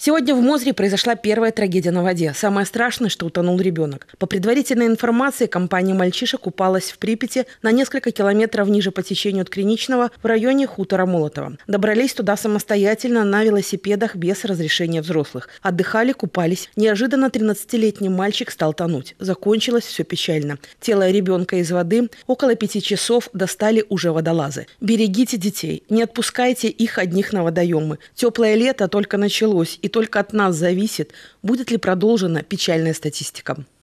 Сегодня в Мозре произошла первая трагедия на воде. Самое страшное, что утонул ребенок. По предварительной информации, компания мальчишек упалась в Припяти на несколько километров ниже по течению от Криничного в районе хутора Молотова. Добрались туда самостоятельно на велосипедах без разрешения взрослых. Отдыхали, купались. Неожиданно 13-летний мальчик стал тонуть. Закончилось все печально. Тело ребенка из воды около пяти часов достали уже водолазы. Берегите детей. Не отпускайте их одних на водоемы. Теплое лето только началось, и только от нас зависит, будет ли продолжена печальная статистика.